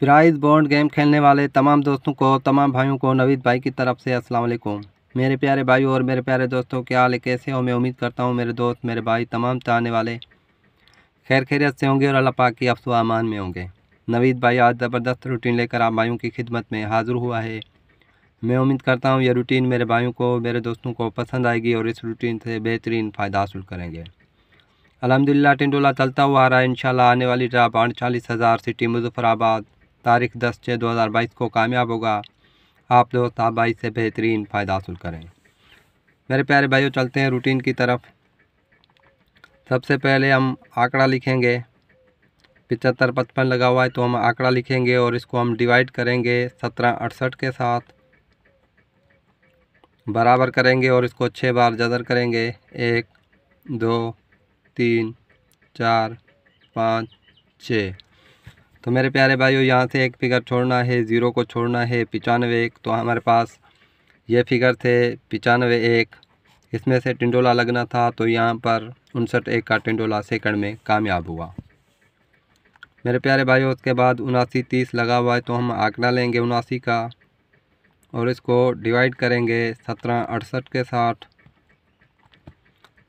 prize bond game खेलने वाले तमाम दोस्तों को तमाम भाइयों को नवीद भाई की तरफ से अस्सलाम वालेकुम मेरे प्यारे भाई और मेरे प्यारे दोस्तों क्या हाल कैसे हो मैं उम्मीद करता हूँ मेरे दोस्त मेरे भाई तमाम चाहने तो वाले खैर खैरियत से होंगे और अल्लाह पाक की अफसो अमान में होंगे नवीद भाई आज ज़बरदस्त रूटीन लेकर आप भाइयों की खिदमत में हाज़िर हुआ है मैं उम्मीद करता हूँ यह रूटीन मेरे भाइयों को मेरे दोस्तों को पसंद आएगी और इस रूटीन से बेहतरीन फ़ायदा हासिल करेंगे अलहमदिल्ला टेंडोला चलता हुआ आ रहा है इन आने वाली ड्राप अड़चालीस हज़ार सिटी मुजफ्फराबाद तारीख दस छः दो हज़ार बाईस को कामयाब होगा आप दोस्त आप से बेहतरीन फ़ायदा हासिल करें मेरे प्यारे भाइयों चलते हैं रूटीन की तरफ सबसे पहले हम आंकड़ा लिखेंगे पिचहत्तर पचपन लगा हुआ है तो हम आंकड़ा लिखेंगे और इसको हम डिवाइड करेंगे सत्रह अड़सठ के साथ बराबर करेंगे और इसको छः बार जदर करेंगे एक दो तीन चार पाँच छः तो मेरे प्यारे भाइयों यहाँ से एक फिगर छोड़ना है ज़ीरो को छोड़ना है पचानवे एक तो हमारे पास ये फिगर थे पचानवे एक इसमें से टिंडोला लगना था तो यहाँ पर उनसठ एक का टिंडोला सेकंड में कामयाब हुआ मेरे प्यारे भाइयों उसके बाद उनासी तीस लगा हुआ है तो हम आंकड़ा लेंगे उनासी का और इसको डिवाइड करेंगे सत्रह अड़सठ के साथ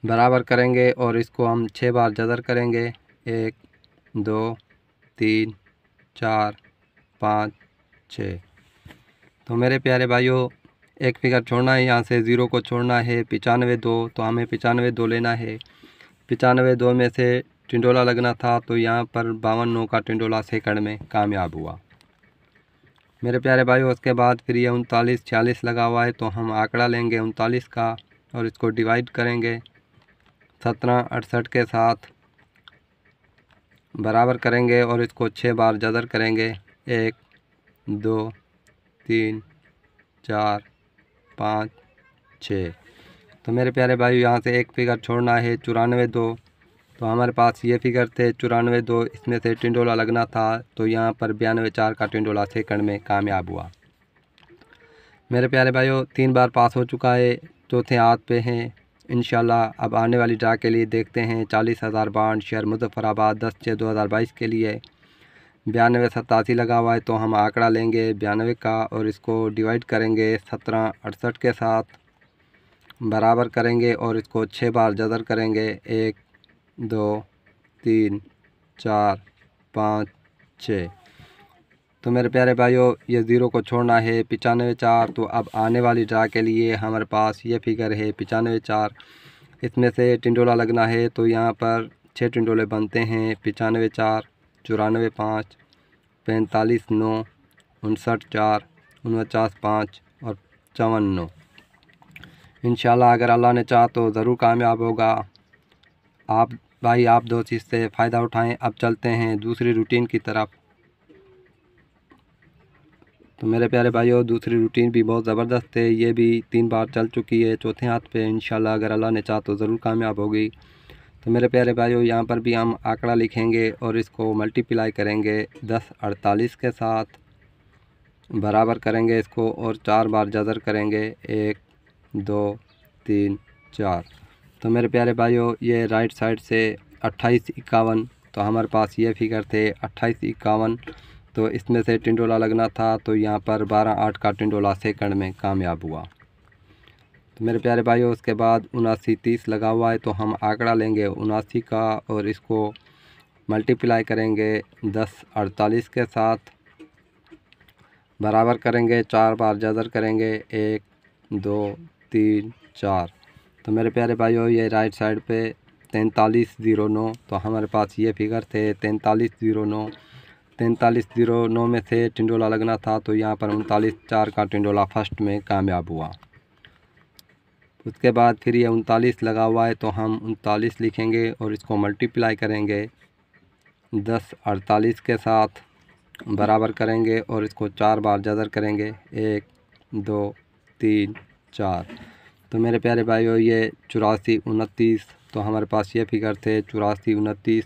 बराबर करेंगे और इसको हम छः बार जदर करेंगे एक दो तीन चार पाँच छ तो मेरे प्यारे भाइयों एक फिगर छोड़ना है यहाँ से ज़ीरो को छोड़ना है पचानवे दो तो हमें पचानवे दो लेना है पचानवे दो में से टिंडोला लगना था तो यहाँ पर बावन नौ का टिंडोला सेकंड में कामयाब हुआ मेरे प्यारे भाइयों उसके बाद फिर ये उनतालीस छियालीस लगा हुआ है तो हम आंकड़ा लेंगे उनतालीस का और इसको डिवाइड करेंगे सत्रह अड़सठ के साथ बराबर करेंगे और इसको छः बार जदर करेंगे एक दो तीन चार पाँच छः तो मेरे प्यारे भाई यहाँ से एक फिगर छोड़ना है चौरानवे दो तो हमारे पास ये फिगर थे चौरानवे दो इसमें से टिंडोला लगना था तो यहाँ पर बयानवे चार का टिंडोला सेकंड में कामयाब हुआ मेरे प्यारे भाइयों तीन बार पास हो चुका है चौथे हाथ पे हैं इन अब आने वाली ड्रा के लिए देखते हैं चालीस हज़ार बाड शेयर मुजफ्फराबाद दस छः दो हज़ार बाईस के लिए बयानवे सतासी लगा हुआ है तो हम आंकड़ा लेंगे बयानवे का और इसको डिवाइड करेंगे सत्रह अड़सठ के साथ बराबर करेंगे और इसको छः बार जदर करेंगे एक दो तीन चार पाँच छः तो मेरे प्यारे भाइयों ये ज़ीरो को छोड़ना है पचानवे चार तो अब आने वाली ड्रा के लिए हमारे पास ये फिगर है पचानवे चार इसमें से टिंडोला लगना है तो यहाँ पर छः टिंडोले बनते हैं पचानवे चार चौरानवे पाँच पैंतालीस नौ उनसठ चार उनचास पाँच और चौवन नौ इन अगर अल्लाह ने चाह तो ज़रूर कामयाब होगा आप भाई आप दो चीज से फ़ायदा उठाएं अब चलते हैं दूसरी रूटीन की तरफ तो मेरे प्यारे भाइयों दूसरी रूटीन भी बहुत ज़बरदस्त है ये भी तीन बार चल चुकी है चौथे हाथ पे इन अगर अल्लाह ने चाह तो ज़रूर कामयाब होगी तो मेरे प्यारे भाइयों यहाँ पर भी हम आंकड़ा लिखेंगे और इसको मल्टीप्लाई करेंगे दस अड़तालीस के साथ बराबर करेंगे इसको और चार बार जजर करेंगे एक दो तीन चार तो मेरे प्यारे भाइयों ये राइट साइड से अट्ठाईस इक्यावन तो हमारे पास ये फिगर थे अट्ठाईस इक्यावन तो इसमें से टिंडोला लगना था तो यहाँ पर बारह आठ का टिंडोला सेकंड में कामयाब हुआ तो मेरे प्यारे भाइयों उसके बाद उनासी तीस लगा हुआ है तो हम आंकड़ा लेंगे उनासी का और इसको मल्टीप्लाई करेंगे दस अड़तालीस के साथ बराबर करेंगे चार बार जजर करेंगे एक दो तीन चार तो मेरे प्यारे भाइयों ये राइट साइड पे तैंतालीस ज़ीरो नौ तो हमारे पास ये फिगर थे तैंतालीस ज़ीरो नौ तैंतालीस जीरो नौ में से टिंडोला लगना था तो यहाँ पर उनतालीस चार का टिंडोला फर्स्ट में कामयाब हुआ उसके बाद फिर ये उनतालीस लगा हुआ है तो हम उनतालीस लिखेंगे और इसको मल्टीप्लाई करेंगे दस अड़तालीस के साथ बराबर करेंगे और इसको चार बार जदर करेंगे एक दो तीन चार तो मेरे प्यारे भाइयों ये चौरासी उनतीस तो हमारे पास ये फिगर थे चौरासी उनतीस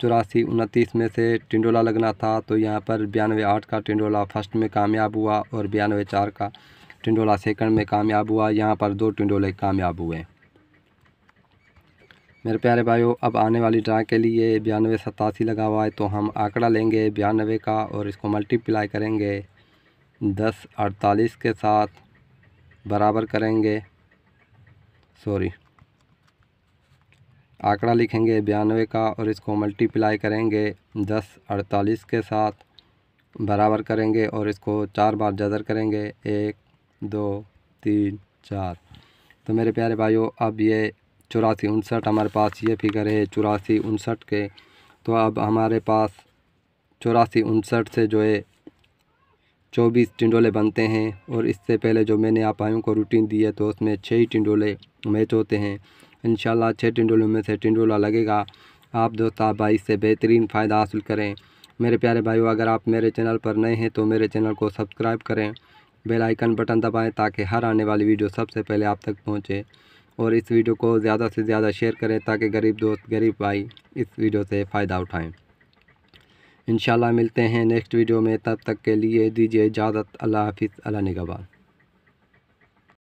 चौरासी उनतीस में से टिंडोला लगना था तो यहाँ पर बयानवे आठ का टिंडोला फर्स्ट में कामयाब हुआ और बयानवे चार का टिंडोला सेकंड में कामयाब हुआ यहाँ पर दो टिंडोले कामयाब हुए मेरे प्यारे भाइयों अब आने वाली ड्रा के लिए बयानवे सतासी लगा हुआ है तो हम आंकड़ा लेंगे बयानवे का और इसको मल्टीप्लाई करेंगे दस अड़तालीस के साथ बराबर करेंगे सॉरी आंकड़ा लिखेंगे बयानवे का और इसको मल्टीप्लाई करेंगे दस अड़तालीस के साथ बराबर करेंगे और इसको चार बार जदर करेंगे एक दो तीन चार तो मेरे प्यारे भाइयों अब ये चौरासी उनसठ हमारे पास ये फिगर है चौरासी उनसठ के तो अब हमारे पास चौरासी उनसठ से जो है चौबीस टिंडोले बनते हैं और इससे पहले जो मैंने आप भाइयों को रूटीन दी है तो उसमें छः ही टिंडोले मैच होते हैं इन छः डॉलर में से टिंडोला लगेगा आप दोस्त आप भाई इससे बेहतरीन फ़ायदा हासिल करें मेरे प्यारे भाइयों अगर आप मेरे चैनल पर नए हैं तो मेरे चैनल को सब्सक्राइब करें बेल आइकन बटन दबाएं ताकि हर आने वाली वीडियो सबसे पहले आप तक पहुंचे और इस वीडियो को ज़्यादा से ज़्यादा शेयर करें ताकि गरीब दोस्त गरीब भाई इस वीडियो से फ़ायदा उठाएँ इन मिलते हैं नेक्स्ट वीडियो में तब तक के लिए दीजिए इजाज़त अल्लाह हाफिज़ अल्लाह निगबान